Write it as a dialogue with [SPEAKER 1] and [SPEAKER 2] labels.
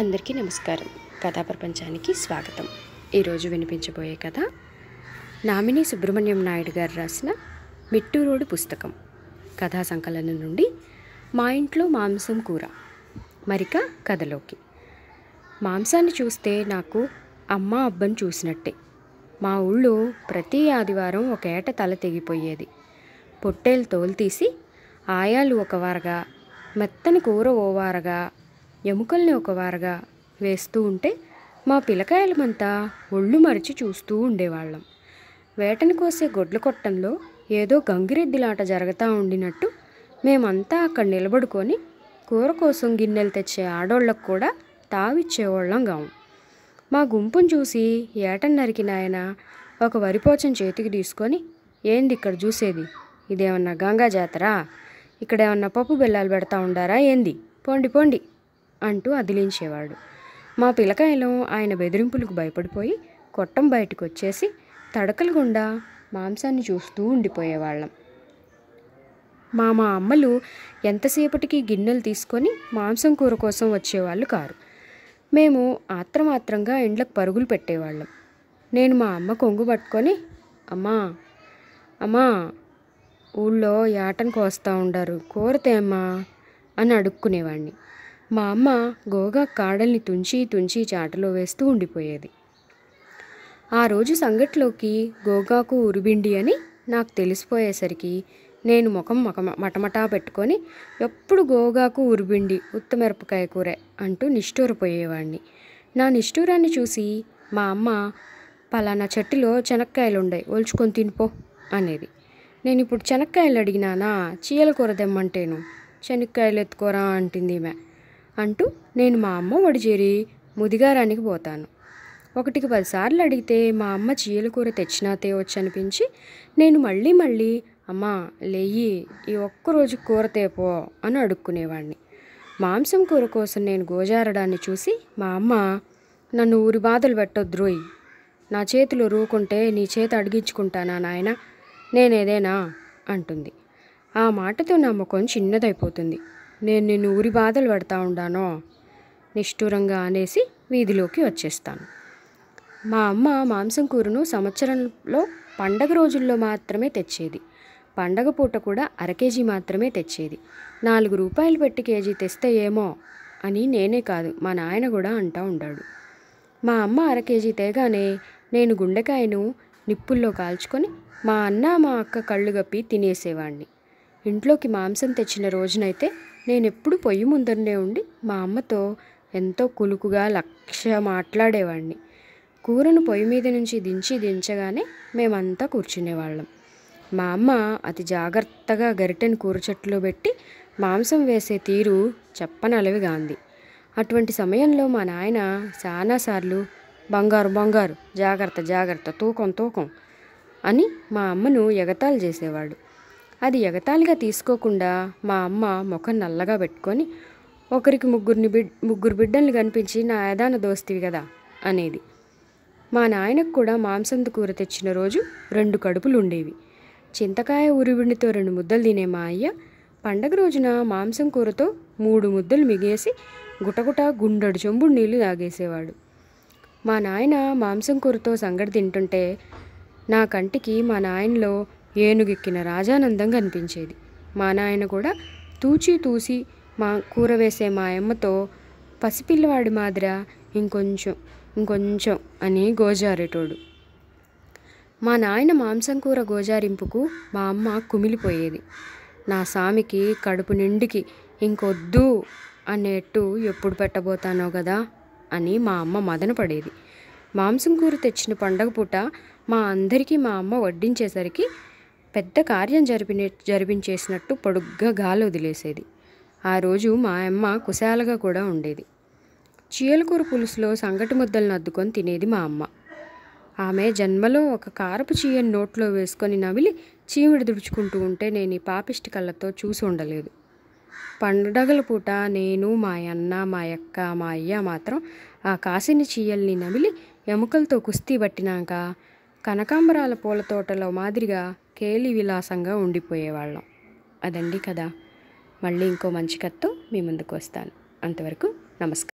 [SPEAKER 1] అందరికీ నమస్కారం కథా ప్రపంచానికి స్వాగతం ఈరోజు వినిపించబోయే కథ నామిని సుబ్రహ్మణ్యం నాయుడు గారు రాసిన మిట్టూరోడు పుస్తకం కథా సంకలనం నుండి మా ఇంట్లో మాంసం కూర మరిక కథలోకి మాంసాన్ని చూస్తే నాకు అమ్మ అబ్బని చూసినట్టే మా ఊళ్ళో ప్రతి ఆదివారం ఒక ఏట తల తెగిపోయేది పొట్టేలు తోలు తీసి ఆయాలు ఒకవారగా మెత్తని కూర ఓవారగా ఎముకల్ని ఒక వారగా వేస్తూ ఉంటే మా పిల్లకాయలమంతా ఒళ్ళు మరిచి చూస్తూ ఉండేవాళ్ళం వేటను కోసే గొడ్ల కొట్టంలో ఏదో గంగిరెద్దులాట జరుగుతూ ఉండినట్టు మేమంతా అక్కడ నిలబడుకొని కూర కోసం గిన్నెలు తెచ్చే ఆడోళ్ళకు కూడా తావిచ్చేవాళ్ళం గాము మా గుంపును చూసి ఏటన్ నరికిన ఆయన ఒక వరిపోచం చేతికి తీసుకొని ఏంది ఇక్కడ చూసేది ఇదేమన్నా గంగా జాతర ఇక్కడేమన్నా పప్పు బెల్లాలు పెడతా ఉండారా ఏంది పోండి పోండి అంటూ అదిలించేవాడు మా పిలకాయలో ఆయన బెదిరింపులకు భయపడిపోయి కొట్టం బయటకు వచ్చేసి తడకలు గుండా మాంసాన్ని చూస్తూ ఉండిపోయేవాళ్ళం మా మా అమ్మలు ఎంతసేపటికి గిన్నెలు తీసుకొని మాంసం కూర కోసం వచ్చేవాళ్ళు కారు మేము ఆత్రమాత్రంగా ఇండ్లకు పరుగులు పెట్టేవాళ్ళం నేను మా అమ్మ కొంగు పట్టుకొని అమ్మా అమ్మా ఊళ్ళో యాటను కోస్తూ ఉండారు అమ్మా అని అడుక్కునేవాడిని మా అమ్మ గోగా కాడల్ని తుంచి తుంచి చాటలో వేస్తూ ఉండిపోయేది ఆ రోజు సంగట్లోకి గోగాకు ఉరిబిండి అని నాకు తెలిసిపోయేసరికి నేను ముఖం మొక మటమటా పెట్టుకొని ఎప్పుడు గోగాకు ఉరిబిండి ఉత్తమిరపకాయ కూర అంటూ నిష్ఠూరపోయేవాడిని నా నిష్ఠూరాన్ని చూసి మా అమ్మ పలానా చెట్టులో చెనక్కాయలు ఉన్నాయి ఒల్చుకొని తినిపో అనేది నేను ఇప్పుడు చెనక్కాయలు అడిగినానా చీల కూర తెమ్మంటేను చెనక్కాయలు ఎత్తుకోరా అంటుంది ఈమె అంటూ నేను మా అమ్మ చేరి ముదిగారానికి పోతాను ఒకటికి పదిసార్లు అడిగితే మా అమ్మ చీల కూర తెచ్చినా తేవచ్చు అనిపించి నేను మళ్ళీ మళ్ళీ అమ్మా లేయి ఈ ఒక్కరోజు కూర తేపో అని అడుక్కునేవాడిని మాంసం కూర కోసం నేను గోజారడాన్ని చూసి మా అమ్మ నన్ను ఊరి బాధలు పెట్టొద్రోయ్ నా చేతులు రూకుంటే నీ చేతి అడిగించుకుంటానా నాయన నేనేదేనా అంటుంది ఆ మాటతో నా ముఖం చిన్నదైపోతుంది నేను నిన్ను ఊరి బాధలు పెడతా ఉండాను నిష్ఠూరంగా అనేసి వీధిలోకి వచ్చేస్తాను మా అమ్మ మాంసం కూరను సంవత్సరంలో పండగ రోజుల్లో మాత్రమే తెచ్చేది పండగ పూట కూడా అర కేజీ మాత్రమే తెచ్చేది నాలుగు రూపాయలు పెట్టి కేజీ తెస్తే ఏమో అని నేనే కాదు మా నాయన కూడా అంటా ఉండాడు మా అమ్మ అర కేజీ తేగానే నేను గుండెకాయను నిప్పుల్లో కాల్చుకొని మా అన్న మా అక్క కళ్ళు గప్పి తినేసేవాడిని ఇంట్లోకి మాంసం తెచ్చిన రోజునైతే నేను ఎప్పుడు పొయ్యి ముందరనే ఉండి మా అమ్మతో ఎంతో కులుకుగా లక్ష మాట్లాడేవాడిని కూరను పొయ్యి మీద నుంచి దించి దించగానే మేమంతా కూర్చునేవాళ్ళం మా అమ్మ అతి జాగ్రత్తగా గరిటెను కూర చెట్టులో పెట్టి మాంసం వేసే తీరు చెప్పనలవి గాంధీ అటువంటి సమయంలో మా నాయన చాలాసార్లు బంగారు బంగారు జాగ్రత్త జాగ్రత్త తూకం తూకం అని మా అమ్మను ఎగతాలు చేసేవాడు అది ఎగతాళిగా తీసుకోకుండా మా అమ్మ ముఖం నల్లగా పెట్టుకొని ఒకరికి ముగ్గురిని బిడ్ ముగ్గురు బిడ్డల్ని కనిపించి నా యదాన దోస్తివి కదా అనేది మా నాయనకు కూడా మాంసంత కూర తెచ్చిన రోజు రెండు కడుపులు ఉండేవి చింతకాయ ఉరివిండితో రెండు ముద్దలు తినే మా అయ్య పండగ రోజున మాంసం కూరతో మూడు ముద్దలు మిగేసి గుటగుట గుండెడు చెంబుడు నీళ్లు తాగేసేవాడు మా నాయన మాంసం కూరతో సంగడి తింటుంటే నా కంటికి మా నాయనలో ఏనుగెక్కిన రాజానందం కనిపించేది మా నాయన కూడా తూచి తూసి మా కూర వేసే మా అమ్మతో పసిపిల్లవాడి మాదిరా ఇంకొంచెం ఇంకొంచెం అని గోజారేటోడు మా నాయన మాంసం కూర గోజారింపుకు మా అమ్మ కుమిలిపోయేది నా సామికి కడుపు నిండికి ఇంకొద్దు అనేట్టు ఎప్పుడు పెట్టబోతానో కదా అని మా అమ్మ మదన పడేది మాంసం కూర తెచ్చిన పండగ పూట మా అందరికీ మా అమ్మ వడ్డించేసరికి పెద్ద కార్యం జరిపిన జరిపించేసినట్టు పొడుగ్గా గాలి వదిలేసేది ఆ రోజు మా అమ్మ కుశాలగా కూడా ఉండేది చీలకూర పులుసులో సంగటి ముద్దలను అద్దుకొని తినేది మా అమ్మ ఆమె జన్మలో ఒక కారపు చీయని నోట్లో వేసుకొని నవిలి చీమిడి దుడుచుకుంటూ ఉంటే నేను ఈ పాపిష్టి కళ్ళతో చూసి ఉండలేదు పండుగల పూట నేను మా అన్న మా అక్క మా అయ్య మాత్రం ఆ కాసిన చీయల్ని నమిలి ఎముకలతో కుస్తీ పట్టినాక కనకాంబరాల పూల తోటలో మాదిరిగా కేలి విలాసంగా ఉండిపోయేవాళ్ళం అదండి కదా మళ్ళీ ఇంకో మంచి కథతో మీ ముందుకు వస్తాను అంతవరకు నమస్కారం